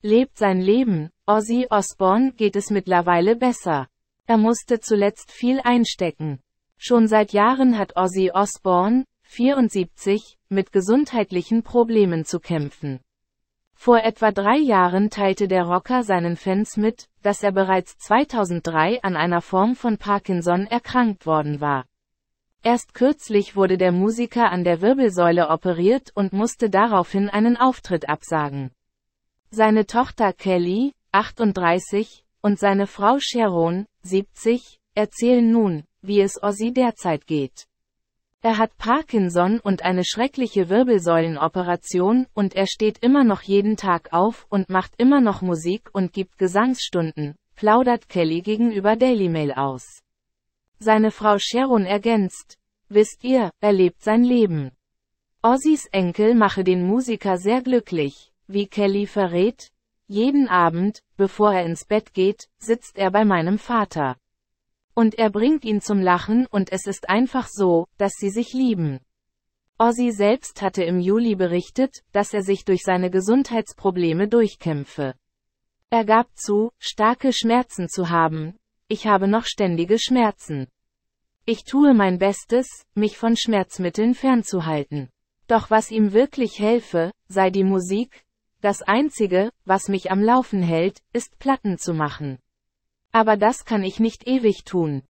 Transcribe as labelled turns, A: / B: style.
A: Lebt sein Leben. Ozzy Osbourne geht es mittlerweile besser. Er musste zuletzt viel einstecken. Schon seit Jahren hat Ozzy Osbourne, 74, mit gesundheitlichen Problemen zu kämpfen. Vor etwa drei Jahren teilte der Rocker seinen Fans mit, dass er bereits 2003 an einer Form von Parkinson erkrankt worden war. Erst kürzlich wurde der Musiker an der Wirbelsäule operiert und musste daraufhin einen Auftritt absagen. Seine Tochter Kelly, 38, und seine Frau Sharon, 70, erzählen nun, wie es Ozzy derzeit geht. Er hat Parkinson und eine schreckliche Wirbelsäulenoperation und er steht immer noch jeden Tag auf und macht immer noch Musik und gibt Gesangsstunden, plaudert Kelly gegenüber Daily Mail aus. Seine Frau Sharon ergänzt, wisst ihr, er lebt sein Leben. Ossis Enkel mache den Musiker sehr glücklich, wie Kelly verrät. Jeden Abend, bevor er ins Bett geht, sitzt er bei meinem Vater. Und er bringt ihn zum Lachen und es ist einfach so, dass sie sich lieben. Ozzy selbst hatte im Juli berichtet, dass er sich durch seine Gesundheitsprobleme durchkämpfe. Er gab zu, starke Schmerzen zu haben, ich habe noch ständige Schmerzen. Ich tue mein Bestes, mich von Schmerzmitteln fernzuhalten. Doch was ihm wirklich helfe, sei die Musik, das Einzige, was mich am Laufen hält, ist Platten zu machen. Aber das kann ich nicht ewig tun.